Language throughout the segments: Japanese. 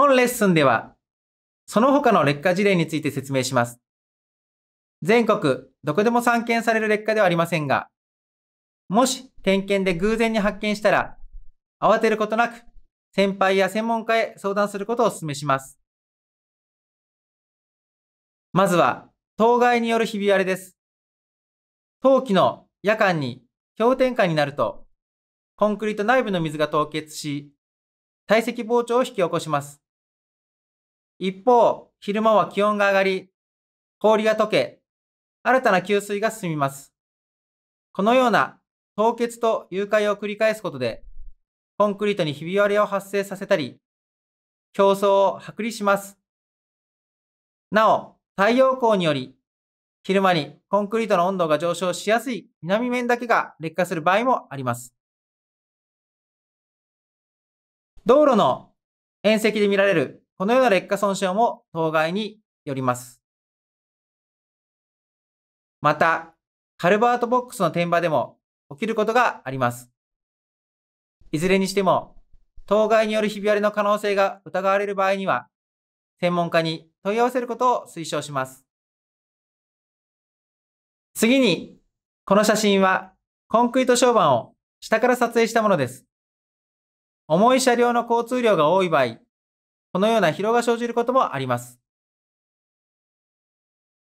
本レッスンでは、その他の劣化事例について説明します。全国、どこでも散見される劣化ではありませんが、もし点検で偶然に発見したら、慌てることなく、先輩や専門家へ相談することをお勧めします。まずは、当該によるひび割れです。冬季の夜間に氷点下になると、コンクリート内部の水が凍結し、体積膨張を引き起こします。一方、昼間は気温が上がり、氷が溶け、新たな給水が進みます。このような凍結と融解を繰り返すことで、コンクリートにひび割れを発生させたり、競争を剥離します。なお、太陽光により、昼間にコンクリートの温度が上昇しやすい南面だけが劣化する場合もあります。道路の縁石で見られるこのような劣化損傷も当該によります。また、カルバートボックスの天場でも起きることがあります。いずれにしても、当該によるひび割れの可能性が疑われる場合には、専門家に問い合わせることを推奨します。次に、この写真はコンクリート床板を下から撮影したものです。重い車両の交通量が多い場合、このような疲労が生じることもあります。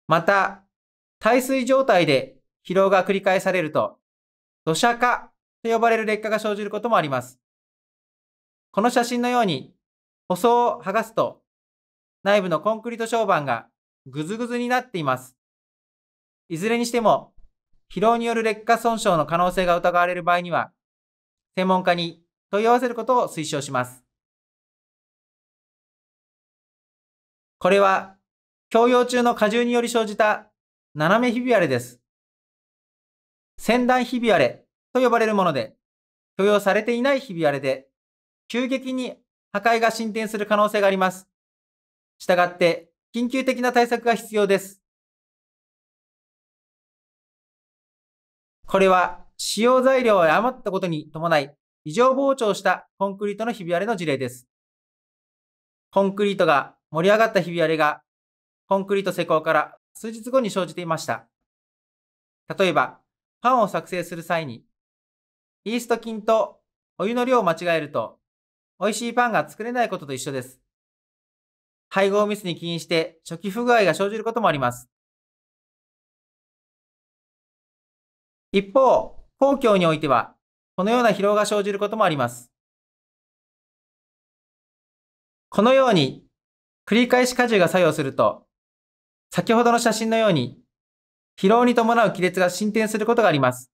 また、耐水状態で疲労が繰り返されると、土砂化と呼ばれる劣化が生じることもあります。この写真のように、舗装を剥がすと、内部のコンクリート床板がぐずぐずになっています。いずれにしても、疲労による劣化損傷の可能性が疑われる場合には、専門家に問い合わせることを推奨します。これは、共用中の荷重により生じた斜めひび割れです。先端ひび割れと呼ばれるもので、許容されていないひび割れで、急激に破壊が進展する可能性があります。したがって、緊急的な対策が必要です。これは、使用材料を余ったことに伴い、異常膨張したコンクリートのひび割れの事例です。コンクリートが盛り上がったひび割れが、コンクリート施工から数日後に生じていました。例えば、パンを作成する際に、イースト菌とお湯の量を間違えると、美味しいパンが作れないことと一緒です。配合ミスに起因して初期不具合が生じることもあります。一方、公共においては、このような疲労が生じることもあります。このように、繰り返し荷重が作用すると、先ほどの写真のように、疲労に伴う亀裂が進展することがあります。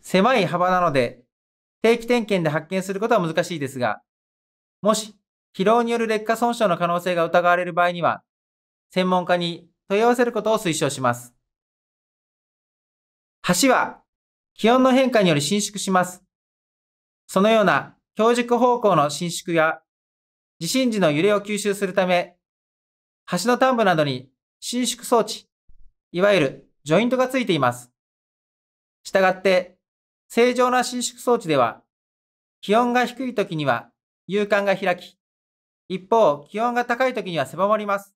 狭い幅なので、定期点検で発見することは難しいですが、もし疲労による劣化損傷の可能性が疑われる場合には、専門家に問い合わせることを推奨します。橋は気温の変化により伸縮します。そのような強軸方向の伸縮や地震時の揺れを吸収するため、橋の端部などに伸縮装置、いわゆるジョイントがついています。したがって、正常な伸縮装置では、気温が低い時には勇敢が開き、一方、気温が高い時には狭まります。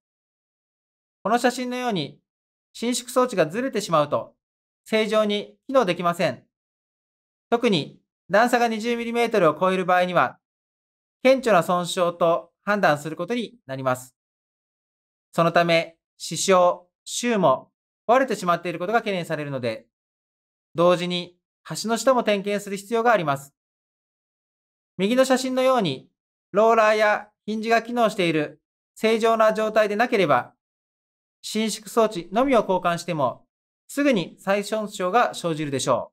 この写真のように、伸縮装置がずれてしまうと、正常に機能できません。特に段差が 20mm を超える場合には、顕著な損傷と判断することになります。そのため、死傷、臭も壊れてしまっていることが懸念されるので、同時に橋の下も点検する必要があります。右の写真のように、ローラーやヒンジが機能している正常な状態でなければ、伸縮装置のみを交換しても、すぐに再損傷が生じるでしょ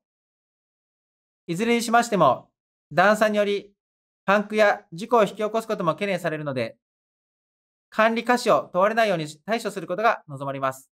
う。いずれにしましても、段差によりパンクや事故を引き起こすことも懸念されるので、管理下手を問われないように対処することが望まれます。